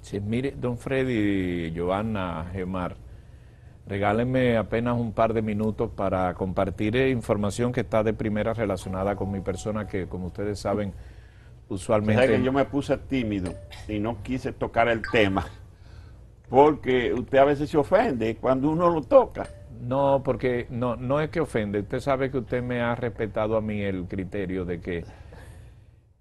Sí, mire, don Freddy, Joana, Gemar, regálenme apenas un par de minutos para compartir eh, información que está de primera relacionada con mi persona, que como ustedes saben, usualmente... yo me puse tímido y no quise tocar el tema, porque usted a veces se ofende cuando uno lo toca. No, porque no, no es que ofende, usted sabe que usted me ha respetado a mí el criterio de que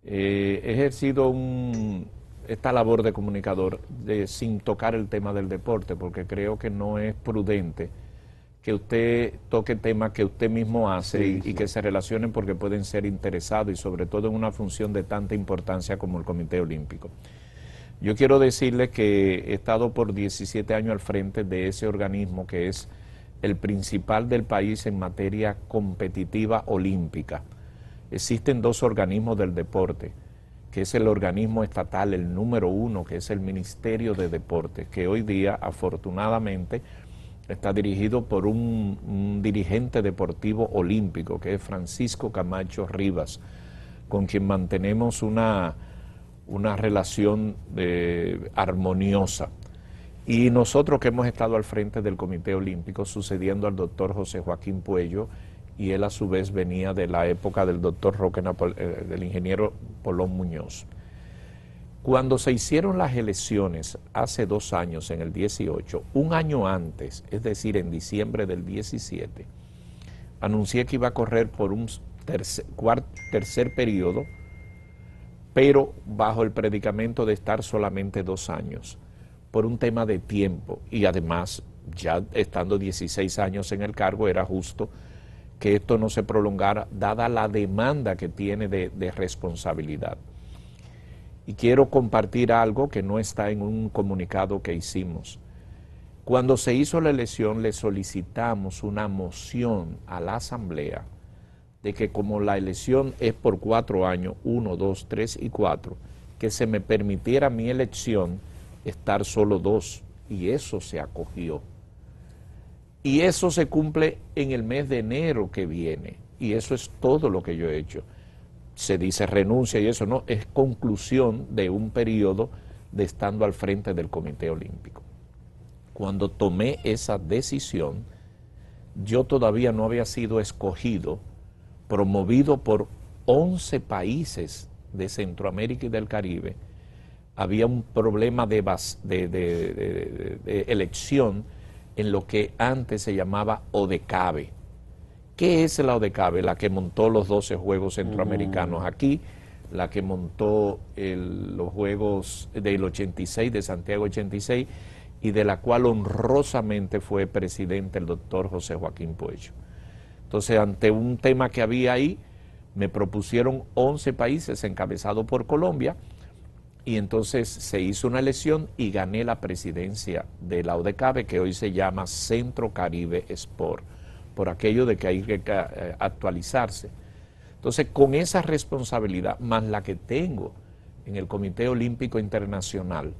eh, he ejercido un esta labor de comunicador de, sin tocar el tema del deporte, porque creo que no es prudente que usted toque temas que usted mismo hace y, y, que se relacionen porque pueden ser interesados y sobre todo en una función de tanta importancia como el Comité Olímpico. Yo quiero decirle que he estado por 17 años al frente de ese organismo que es el principal del país en materia competitiva olímpica. Existen dos organismos del deporte que es el organismo estatal, el número uno, que es el Ministerio de Deportes, que hoy día afortunadamente está dirigido por un, dirigente deportivo olímpico, que es Francisco Camacho Rivas, con quien mantenemos una, una relación eh, armoniosa. Y nosotros que hemos estado al frente del Comité Olímpico, sucediendo al doctor José Joaquín Puello, y él a su vez venía de la época del doctor Roque, eh, del ingeniero Polón Muñoz. Cuando se hicieron las elecciones hace dos años, en el 18, un año antes, es decir, en diciembre del 17, anuncié que iba a correr por un tercer, tercer periodo, pero bajo el predicamento de estar solamente dos años, por un tema de tiempo y además, ya estando 16 años en el cargo, era justo que esto no se prolongara, dada la demanda que tiene de, responsabilidad. Y quiero compartir algo que no está en un comunicado que hicimos. Cuando se hizo la elección le solicitamos una moción a la Asamblea de que como la elección es por cuatro años, uno, dos, tres y cuatro, que se me permitiera mi elección estar solo dos. Y eso se acogió. Y eso se cumple en el mes de enero que viene. Y eso es todo lo que yo he hecho. Se dice renuncia y eso no, es conclusión de un periodo de estando al frente del Comité Olímpico. Cuando tomé esa decisión, yo todavía no había sido escogido, promovido por 11 países de Centroamérica y del Caribe. Había un problema de, de elección en lo que antes se llamaba ODECABE. ¿Qué es la ODECABE? La que montó los 12 Juegos Centroamericanos aquí, la que montó los Juegos del 86, de Santiago 86, y de la cual honrosamente fue presidente el doctor José Joaquín Puello. Entonces, ante un tema que había ahí, me propusieron 11 países encabezados por Colombia, y entonces se hizo una elección y gané la presidencia de la ODECABE, que hoy se llama Centro Caribe Sport, por aquello de que hay que eh, actualizarse. Entonces, con esa responsabilidad, más la que tengo en el Comité Olímpico Internacional,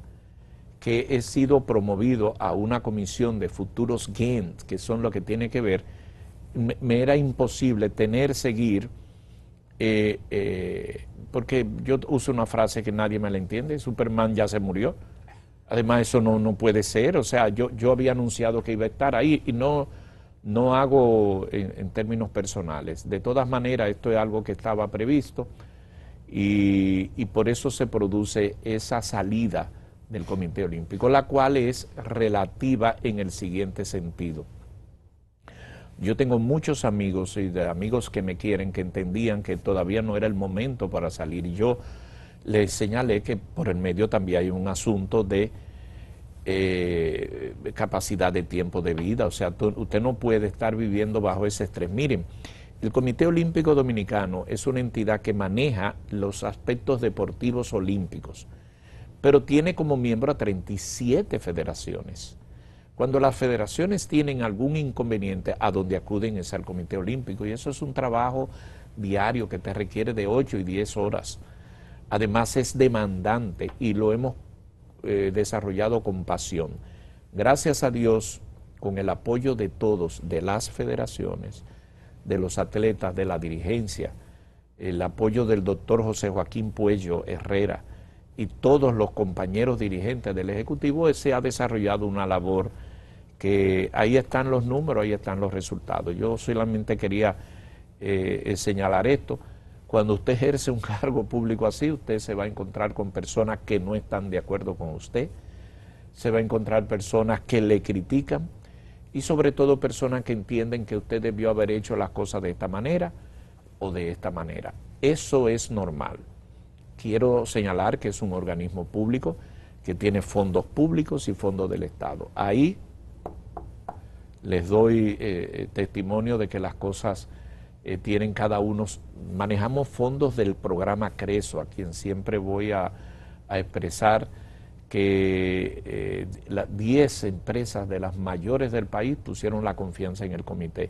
que he sido promovido a una comisión de futuros Games, que son lo que tiene que ver, me, era imposible tener, seguir eh, eh, porque yo uso una frase que nadie me la entiende, Superman ya se murió. Además, eso no, puede ser, o sea, yo, yo había anunciado que iba a estar ahí y no, hago en, términos personales. De todas maneras, esto es algo que estaba previsto y por eso se produce esa salida del Comité Olímpico, la cual es relativa en el siguiente sentido. Yo tengo muchos amigos y amigos que me quieren, que entendían que todavía no era el momento para salir. Y yo les señalé que por el medio también hay un asunto de eh, capacidad de tiempo de vida. O sea, usted no puede estar viviendo bajo ese estrés. Miren, el Comité Olímpico Dominicano es una entidad que maneja los aspectos deportivos olímpicos, pero tiene como miembro a 37 federaciones. Cuando las federaciones tienen algún inconveniente, a donde acuden es al Comité Olímpico y eso es un trabajo diario que te requiere de 8 y 10 horas. Además es demandante y lo hemos eh, desarrollado con pasión. Gracias a Dios, con el apoyo de todos, de las federaciones, de los atletas, de la dirigencia, el apoyo del doctor José Joaquín Puello Herrera y todos los compañeros dirigentes del Ejecutivo, se ha desarrollado una labor que ahí están los números, ahí están los resultados. Yo solamente quería eh, eh, señalar esto. Cuando usted ejerce un cargo público así, usted se va a encontrar con personas que no están de acuerdo con usted, se va a encontrar personas que le critican y sobre todo personas que entienden que usted debió haber hecho las cosas de esta manera o de esta manera. Eso es normal. Quiero señalar que es un organismo público que tiene fondos públicos y fondos del Estado. Ahí les doy eh, eh, testimonio de que las cosas eh, tienen cada uno. Manejamos fondos del programa Creso, a quien siempre voy a, expresar que 10 empresas de las mayores del país pusieron la confianza en el comité.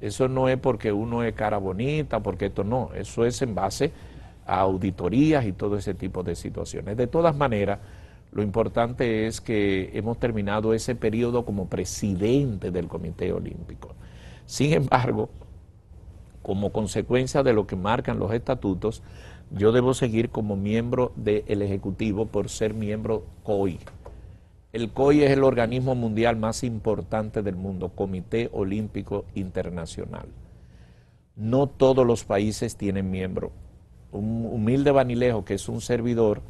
Eso no es porque uno es cara bonita, porque esto no, eso es en base a auditorías y todo ese tipo de situaciones. De todas maneras, lo importante es que hemos terminado ese periodo como presidente del Comité Olímpico. Sin embargo, como consecuencia de lo que marcan los estatutos, yo debo seguir como miembro del Ejecutivo por ser miembro COI. El COI es el organismo mundial más importante del mundo, Comité Olímpico Internacional. No todos los países tienen miembro. Un humilde vanilejo que es un servidor,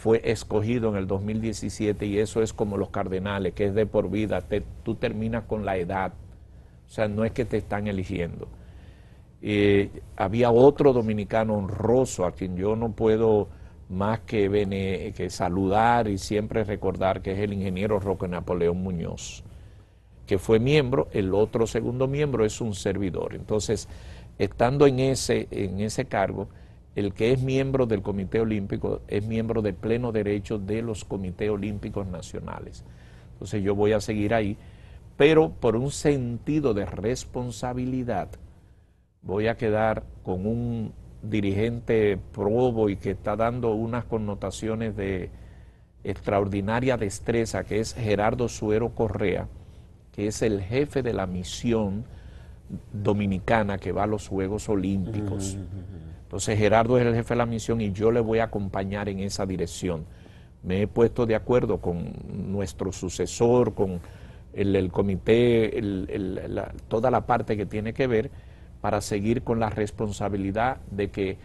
fue escogido en el 2017 y eso es como los cardenales, que es de por vida, tú terminas con la edad, o sea, no es que te están eligiendo. Eh, había otro dominicano honroso a quien yo no puedo más que, que saludar y siempre recordar que es el ingeniero Roque Napoleón Muñoz, que fue miembro, el otro segundo miembro es un servidor. Entonces, estando en ese, en ese cargo, el que es miembro del Comité Olímpico es miembro de pleno derecho de los Comités Olímpicos Nacionales. Entonces yo voy a seguir ahí, pero por un sentido de responsabilidad voy a quedar con un dirigente probo y que está dando unas connotaciones de extraordinaria destreza, que es Gerardo Suero Correa, que es el jefe de la misión dominicana que va a los Juegos Olímpicos. Entonces Gerardo es el jefe de la misión y yo le voy a acompañar en esa dirección. Me he puesto de acuerdo con nuestro sucesor, con el, comité, toda la parte que tiene que ver para seguir con la responsabilidad de que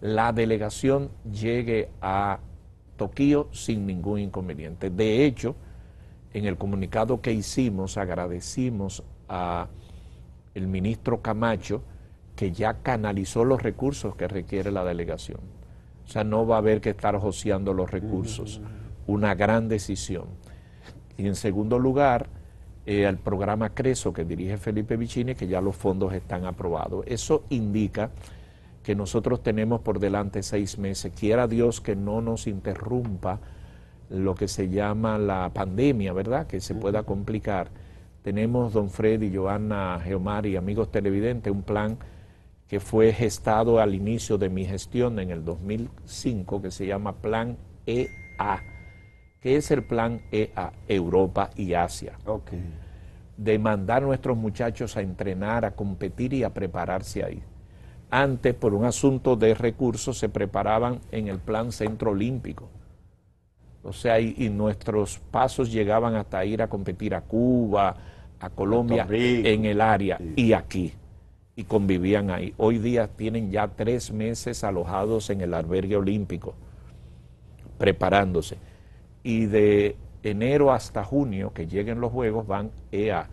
la delegación llegue a Tokio sin ningún inconveniente. De hecho, en el comunicado que hicimos agradecimos a el ministro Camacho, que ya canalizó los recursos que requiere la delegación. O sea, no va a haber que estar joseando los recursos. Una gran decisión. Y en segundo lugar, el eh, programa Creso que dirige Felipe Vicini, que ya los fondos están aprobados. Eso indica que nosotros tenemos por delante seis meses. Quiera Dios que no nos interrumpa lo que se llama la pandemia, ¿verdad? Que se pueda complicar tenemos don Freddy, Joana, Geomar y amigos televidentes, un plan que fue gestado al inicio de mi gestión en el 2005, que se llama Plan EA, ¿Qué es el Plan EA, Europa y Asia. Okay. De mandar a nuestros muchachos a entrenar, a competir y a prepararse ahí. Antes, por un asunto de recursos, se preparaban en el Plan Centro Olímpico o sea, y, nuestros pasos llegaban hasta ir a competir a Cuba, a Colombia, en el área y aquí. Y convivían ahí. Hoy día tienen ya tres meses alojados en el albergue olímpico, preparándose. Y de enero hasta junio, que lleguen los Juegos, van EA.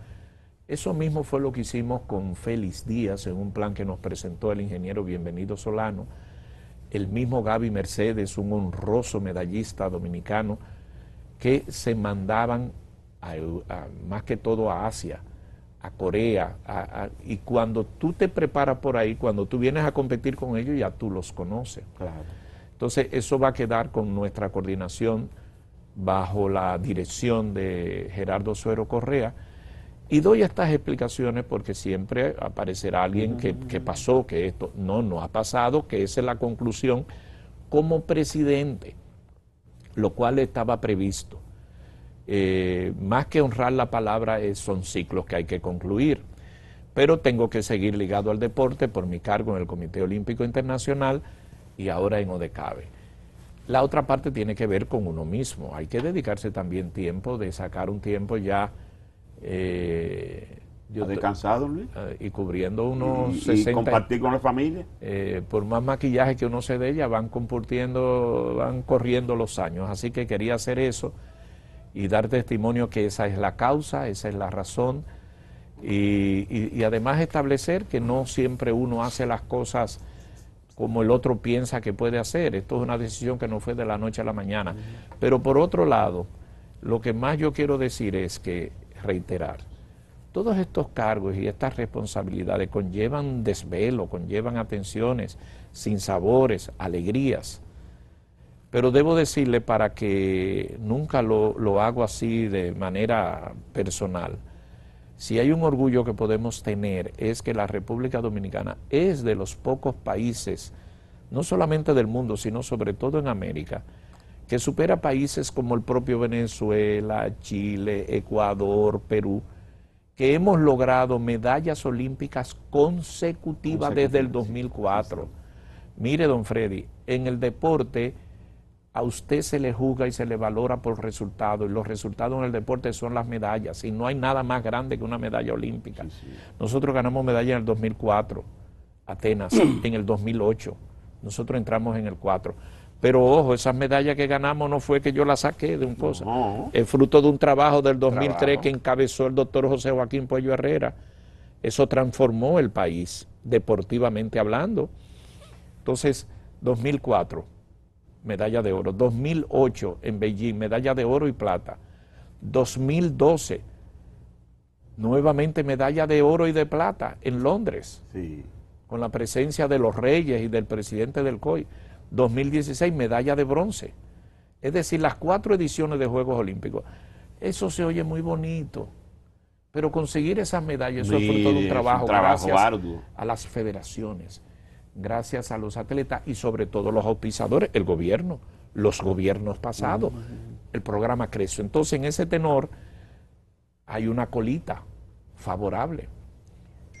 Eso mismo fue lo que hicimos con Félix Díaz en un plan que nos presentó el ingeniero Bienvenido Solano el mismo Gaby Mercedes, un honroso medallista dominicano, que se mandaban más que todo a Asia, a Corea, y cuando tú te preparas por ahí, cuando tú vienes a competir con ellos, ya tú los conoces. Claro. Entonces, eso va a quedar con nuestra coordinación bajo la dirección de Gerardo Suero Correa y doy estas explicaciones porque siempre aparecerá alguien que, pasó, que esto no, no ha pasado, que esa es la conclusión como presidente, lo cual estaba previsto. Eh, más que honrar la palabra, eh, son ciclos que hay que concluir. Pero tengo que seguir ligado al deporte por mi cargo en el Comité Olímpico Internacional y ahora en ODECABE. La otra parte tiene que ver con uno mismo. Hay que dedicarse también tiempo, de sacar un tiempo ya eh, yo descansado, Luis? Eh, y cubriendo unos 60. ¿Y compartir con la familia? Eh, por más maquillaje que uno se dé, ya van van corriendo los años. Así que quería hacer eso y dar testimonio que esa es la causa, esa es la razón. Y, además establecer que no siempre uno hace las cosas como el otro piensa que puede hacer. Esto es una decisión que no fue de la noche a la mañana. Pero por otro lado, lo que más yo quiero decir es que reiterar, todos estos cargos y estas responsabilidades conllevan desvelo, conllevan atenciones, sinsabores, alegrías. Pero debo decirle para que nunca lo, lo hago así de manera personal. Si hay un orgullo que podemos tener es que la República Dominicana es de los pocos países, no solamente del mundo, sino sobre todo en América, que supera países como el propio Venezuela, Chile, Ecuador, Perú, que hemos logrado medallas olímpicas consecutivas, desde el 2004. Mire, don Freddy, en el deporte a usted se le juzga y se le valora por resultados, y los resultados en el deporte son las medallas, y no hay nada más grande que una medalla olímpica. Nosotros ganamos medalla en el 2004, Atenas, en el 2008, nosotros entramos en el 4. Pero ojo, esas medallas que ganamos no fue que yo las saqué de un cosa. Es fruto de un trabajo del 2003 que encabezó el doctor José Joaquín Pueyo Herrera. Eso transformó el país, deportivamente hablando. Entonces, 2004, medalla de oro. 2008 en Beijing, medalla de oro y plata. 2012, nuevamente medalla de oro y de plata en Londres. Sí. Con la presencia de los reyes y del presidente del COI. 2016 medalla de bronce. Es decir, las cuatro ediciones de Juegos Olímpicos. Eso se oye muy bonito, pero conseguir esas medallas, es fruto de un trabajo, arduo. a las federaciones, gracias a los atletas y sobre todo los auspiciadores, el gobierno, los gobiernos pasados, el programa creció Entonces, en ese tenor hay una colita favorable.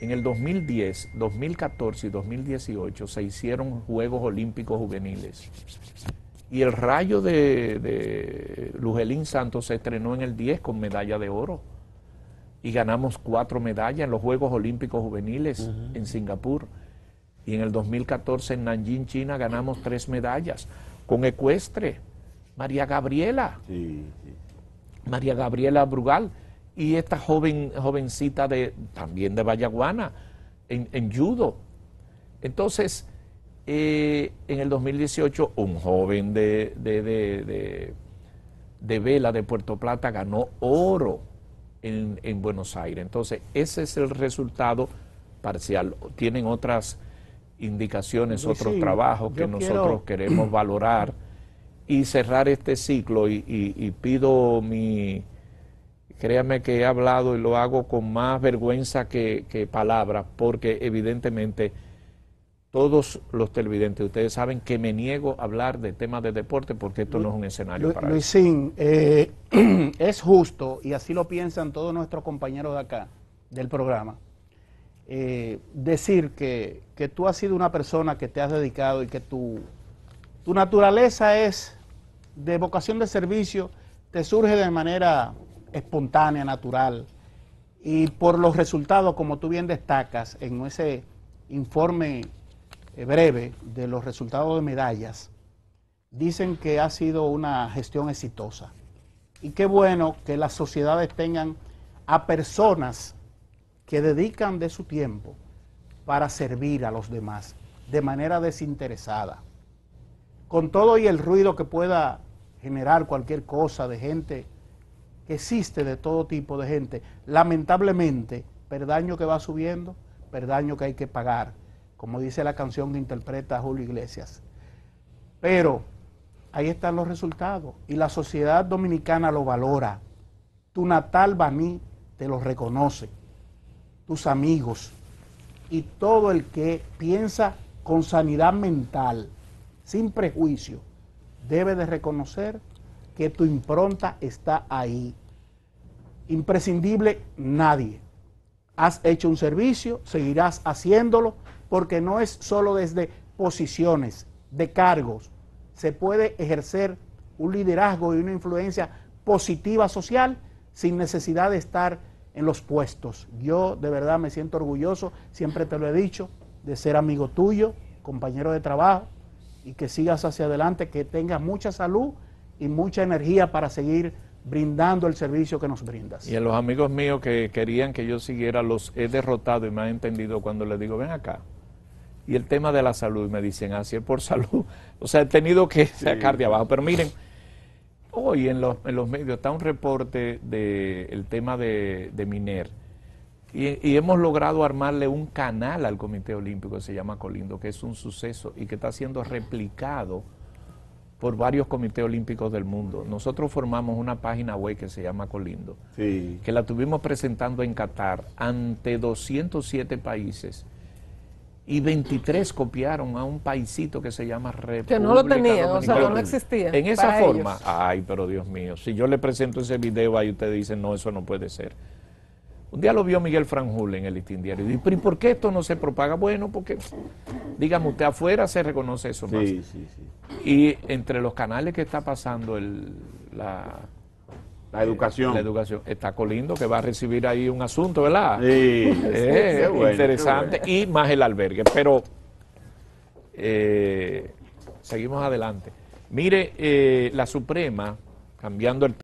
En el 2010, 2014 y 2018 se hicieron Juegos Olímpicos Juveniles. Y el rayo de, Lujelín Santos se estrenó en el 10 con medalla de oro. Y ganamos cuatro medallas en los Juegos Olímpicos Juveniles en Singapur. Y en el 2014 en Nanjing, China, ganamos tres medallas. Con ecuestre, María Gabriela. María Gabriela Brugal y esta joven, jovencita de, también de Vallaguana, en, judo. Entonces, eh, en el 2018, un joven de, de, Vela, de Puerto Plata, ganó oro en, Buenos Aires. Entonces, ese es el resultado parcial. Tienen otras indicaciones, otro otros trabajos que nosotros queremos valorar y cerrar este ciclo. y pido mi créame que he hablado y lo hago con más vergüenza que, palabras, porque evidentemente todos los televidentes, ustedes saben que me niego a hablar de temas de deporte porque esto no es un escenario para mí Luisín, eh, es justo, y así lo piensan todos nuestros compañeros de acá, del programa, eh, decir que, tú has sido una persona que te has dedicado y que tu, tu naturaleza es de vocación de servicio, te surge de manera espontánea, natural. Y por los resultados, como tú bien destacas en ese informe eh, breve de los resultados de medallas, dicen que ha sido una gestión exitosa. Y qué bueno que las sociedades tengan a personas que dedican de su tiempo para servir a los demás de manera desinteresada. Con todo y el ruido que pueda generar cualquier cosa de gente existe de todo tipo de gente. Lamentablemente, perdaño que va subiendo, perdaño que hay que pagar, como dice la canción que interpreta Julio Iglesias. Pero ahí están los resultados y la sociedad dominicana lo valora. Tu natal Baní te lo reconoce, tus amigos y todo el que piensa con sanidad mental, sin prejuicio, debe de reconocer que tu impronta está ahí. Imprescindible nadie. Has hecho un servicio, seguirás haciéndolo, porque no es solo desde posiciones, de cargos. Se puede ejercer un liderazgo y una influencia positiva social sin necesidad de estar en los puestos. Yo de verdad me siento orgulloso, siempre te lo he dicho, de ser amigo tuyo, compañero de trabajo, y que sigas hacia adelante, que tengas mucha salud y mucha energía para seguir brindando el servicio que nos brindas. Y a los amigos míos que querían que yo siguiera, los he derrotado y me han entendido cuando les digo, ven acá. Y el tema de la salud, me dicen, así ah, es por salud. O sea, he tenido que sacar de abajo. Pero miren, hoy en los, medios está un reporte del tema de, Miner. y, hemos logrado armarle un canal al Comité Olímpico que se llama Colindo, que es un suceso y que está siendo replicado por varios comités olímpicos del mundo. Nosotros formamos una página web que se llama Colindo, que la tuvimos presentando en Qatar ante 207 países y 23 copiaron a un paisito que se llama República Que no lo tenía, o sea, no existía. En esa forma, ay, pero Dios mío, si yo le presento ese video ahí usted dicen, no, eso no puede ser. Un día lo vio Miguel Franjul en el listín diario y por qué esto no se propaga? Bueno, porque, digamos, usted, afuera se reconoce eso más. Sí, sí. sí. Y entre los canales que está pasando la, educación. la educación. Está Colindo que va a recibir ahí un asunto, ¿verdad? Sí. Eh, interesante. Y más el albergue. Pero eh, seguimos adelante. Mire, eh, la Suprema, cambiando el tema,